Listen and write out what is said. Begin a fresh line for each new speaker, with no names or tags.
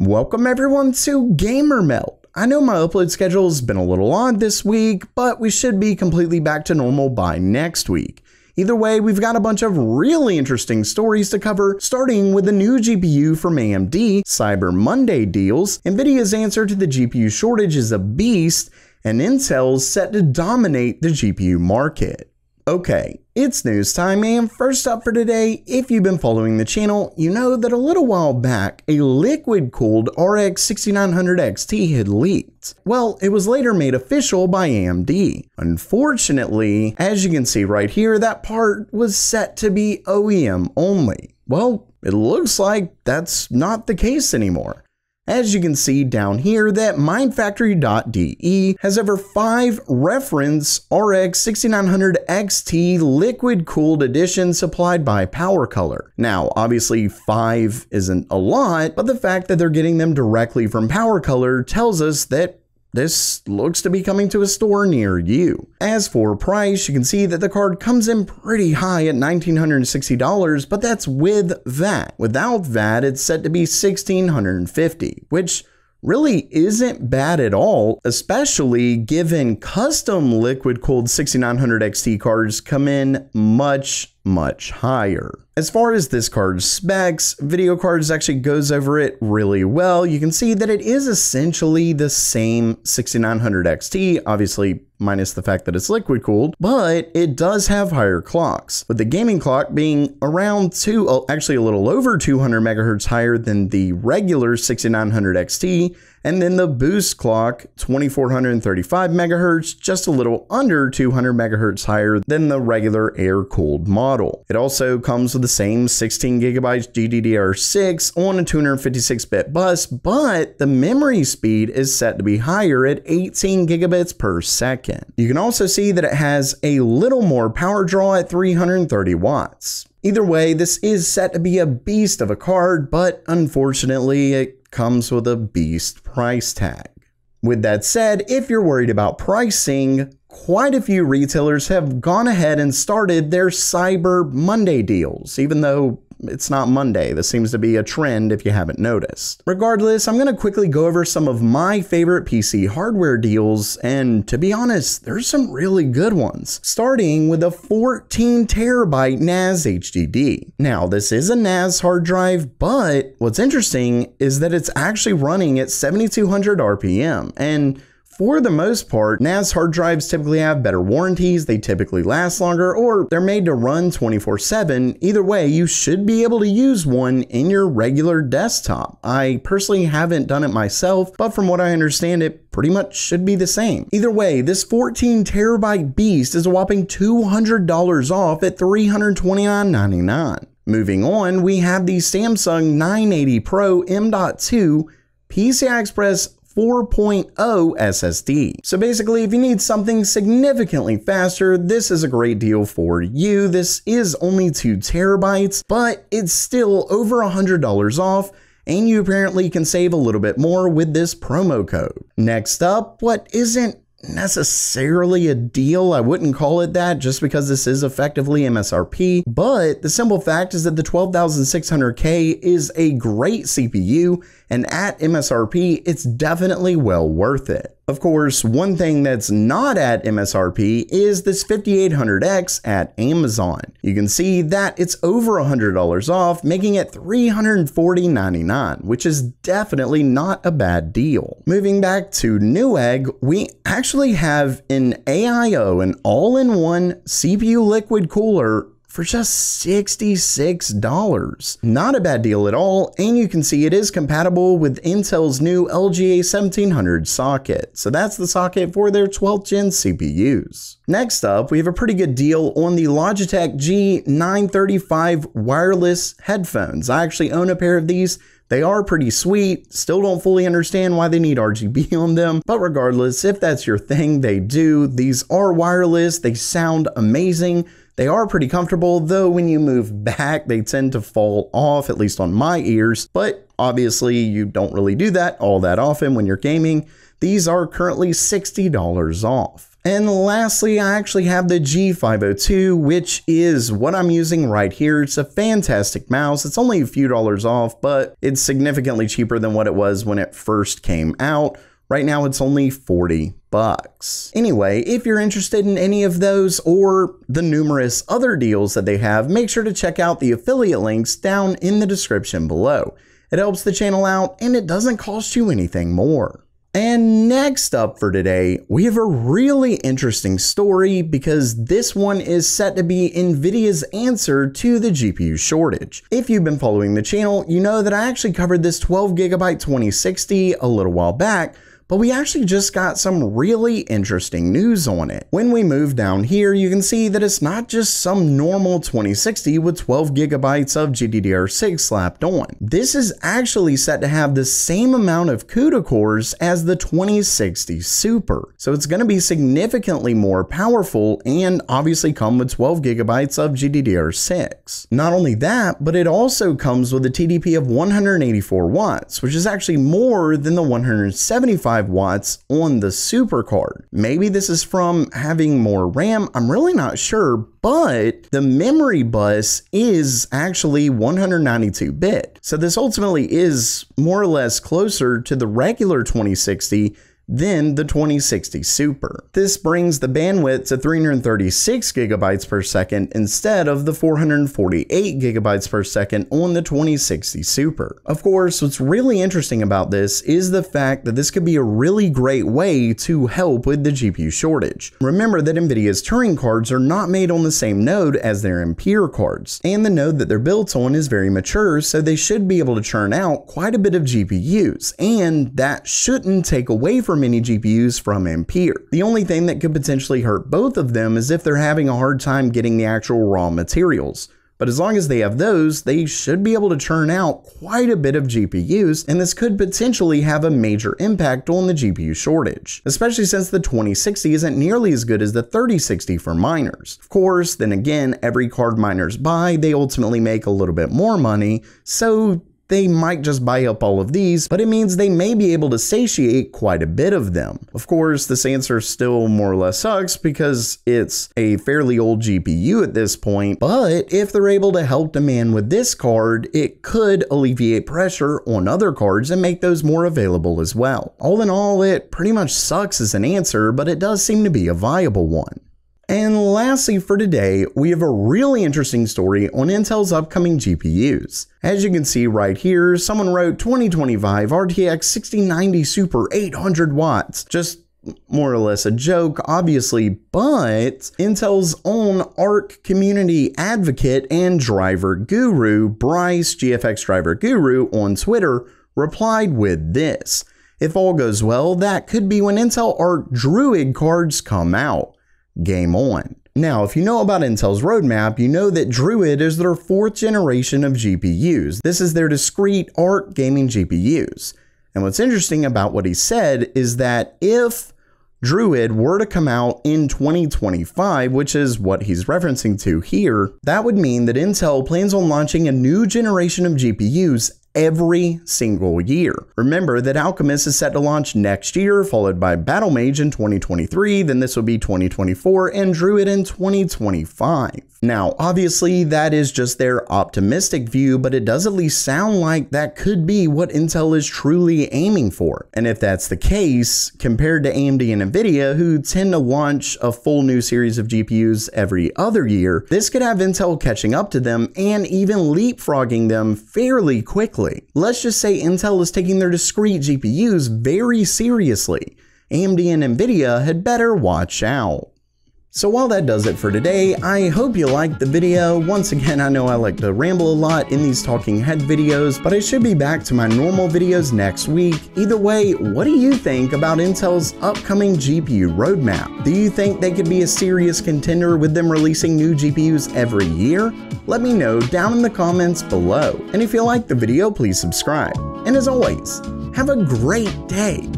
Welcome everyone to Gamer Melt. I know my upload schedule's been a little odd this week, but we should be completely back to normal by next week. Either way, we've got a bunch of really interesting stories to cover, starting with the new GPU from AMD, Cyber Monday deals, Nvidia's answer to the GPU shortage is a beast, and Intel's set to dominate the GPU market. Okay, it's news time, and first up for today, if you've been following the channel, you know that a little while back, a liquid cooled RX 6900 XT had leaked. Well, it was later made official by AMD. Unfortunately, as you can see right here, that part was set to be OEM only. Well, it looks like that's not the case anymore. As you can see down here that mindfactory.de has over 5 reference RX 6900 XT liquid cooled editions supplied by Power Color. Now obviously 5 isn't a lot, but the fact that they're getting them directly from Power Color tells us that this looks to be coming to a store near you. As for price, you can see that the card comes in pretty high at $1,960, but that's with VAT. Without VAT, it's set to be $1,650, which really isn't bad at all, especially given custom liquid cooled 6900 XT cards come in much much higher. As far as this card's specs, Video Cards actually goes over it really well. You can see that it is essentially the same 6900 XT, obviously minus the fact that it's liquid cooled, but it does have higher clocks, with the gaming clock being around two, oh, actually a little over 200 megahertz higher than the regular 6900 XT, and then the boost clock, 2435 megahertz, just a little under 200 megahertz higher than the regular air cooled model. It also comes with the same 16 gigabytes GDDR6 on a 256 bit bus, but the memory speed is set to be higher at 18 gigabits per second. You can also see that it has a little more power draw at 330 watts. Either way, this is set to be a beast of a card, but unfortunately, it comes with a beast price tag. With that said, if you're worried about pricing, quite a few retailers have gone ahead and started their Cyber Monday deals, even though it's not Monday. This seems to be a trend if you haven't noticed. Regardless, I'm gonna quickly go over some of my favorite PC hardware deals, and to be honest, there's some really good ones, starting with a 14 terabyte NAS HDD. Now, this is a NAS hard drive, but what's interesting is that it's actually running at 7200 RPM, and for the most part, NAS hard drives typically have better warranties, they typically last longer, or they're made to run 24 7. Either way, you should be able to use one in your regular desktop. I personally haven't done it myself, but from what I understand, it pretty much should be the same. Either way, this 14 terabyte beast is a whopping $200 off at $329.99. Moving on, we have the Samsung 980 Pro M.2 PCI Express 4.0 SSD. So basically, if you need something significantly faster, this is a great deal for you. This is only 2 terabytes, but it's still over $100 off and you apparently can save a little bit more with this promo code. Next up, what isn't necessarily a deal. I wouldn't call it that just because this is effectively MSRP. But the simple fact is that the 12600K is a great CPU, and at MSRP, it's definitely well worth it. Of course, one thing that's not at MSRP is this 5800X at Amazon. You can see that it's over $100 off, making it 349 dollars 99 which is definitely not a bad deal. Moving back to Newegg, we actually have an AIO, an all-in-one CPU liquid cooler for just $66. Not a bad deal at all, and you can see it is compatible with Intel's new LGA 1700 socket, so that's the socket for their 12th gen CPUs. Next up, we have a pretty good deal on the Logitech G935 wireless headphones. I actually own a pair of these they are pretty sweet, still don't fully understand why they need RGB on them, but regardless, if that's your thing, they do. These are wireless, they sound amazing. They are pretty comfortable, though when you move back, they tend to fall off, at least on my ears, but obviously you don't really do that all that often when you're gaming. These are currently $60 off. And lastly, I actually have the G502, which is what I'm using right here. It's a fantastic mouse. It's only a few dollars off, but it's significantly cheaper than what it was when it first came out. Right now, it's only $40 bucks. Anyway, if you're interested in any of those or the numerous other deals that they have, make sure to check out the affiliate links down in the description below. It helps the channel out and it doesn't cost you anything more. And next up for today, we have a really interesting story because this one is set to be NVIDIA's answer to the GPU shortage. If you've been following the channel, you know that I actually covered this 12 gigabyte 2060 a little while back, but we actually just got some really interesting news on it. When we move down here, you can see that it's not just some normal 2060 with 12 gigabytes of GDDR6 slapped on. This is actually set to have the same amount of CUDA cores as the 2060 Super, so it's going to be significantly more powerful and obviously come with 12 gigabytes of GDDR6. Not only that, but it also comes with a TDP of 184 watts, which is actually more than the 175 watts on the supercard. Maybe this is from having more RAM, I'm really not sure, but the memory bus is actually 192 bit. So this ultimately is more or less closer to the regular 2060 then the 2060 Super. This brings the bandwidth to 336 gigabytes per second instead of the 448 gigabytes per second on the 2060 Super. Of course, what's really interesting about this is the fact that this could be a really great way to help with the GPU shortage. Remember that NVIDIA's Turing cards are not made on the same node as their Ampere cards, and the node that they're built on is very mature, so they should be able to churn out quite a bit of GPUs, and that shouldn't take away from many GPUs from Ampere. The only thing that could potentially hurt both of them is if they're having a hard time getting the actual raw materials. But as long as they have those, they should be able to churn out quite a bit of GPUs, and this could potentially have a major impact on the GPU shortage, especially since the 2060 isn't nearly as good as the 3060 for miners. Of course, then again, every card miners buy, they ultimately make a little bit more money, so they might just buy up all of these, but it means they may be able to satiate quite a bit of them. Of course, this answer still more or less sucks because it's a fairly old GPU at this point, but if they're able to help demand with this card, it could alleviate pressure on other cards and make those more available as well. All in all, it pretty much sucks as an answer, but it does seem to be a viable one. And lastly for today, we have a really interesting story on Intel's upcoming GPUs. As you can see right here, someone wrote 2025 RTX 6090 Super 800 watts, just more or less a joke, obviously, but Intel's own ARC community advocate and driver guru, Bryce GFX Driver Guru on Twitter, replied with this. If all goes well, that could be when Intel ARC Druid cards come out game on. Now, if you know about Intel's roadmap, you know that Druid is their fourth generation of GPUs. This is their discrete ARC gaming GPUs. And what's interesting about what he said is that if Druid were to come out in 2025, which is what he's referencing to here, that would mean that Intel plans on launching a new generation of GPUs every single year. Remember that Alchemist is set to launch next year, followed by Battle Mage in 2023, then this will be 2024, and Druid in 2025. Now, obviously, that is just their optimistic view, but it does at least sound like that could be what Intel is truly aiming for. And if that's the case, compared to AMD and Nvidia, who tend to launch a full new series of GPUs every other year, this could have Intel catching up to them and even leapfrogging them fairly quickly quickly. Let's just say Intel is taking their discrete GPUs very seriously. AMD and Nvidia had better watch out. So while that does it for today, I hope you liked the video. Once again, I know I like to ramble a lot in these talking head videos, but I should be back to my normal videos next week. Either way, what do you think about Intel's upcoming GPU roadmap? Do you think they could be a serious contender with them releasing new GPUs every year? Let me know down in the comments below. And if you liked the video, please subscribe. And as always, have a great day.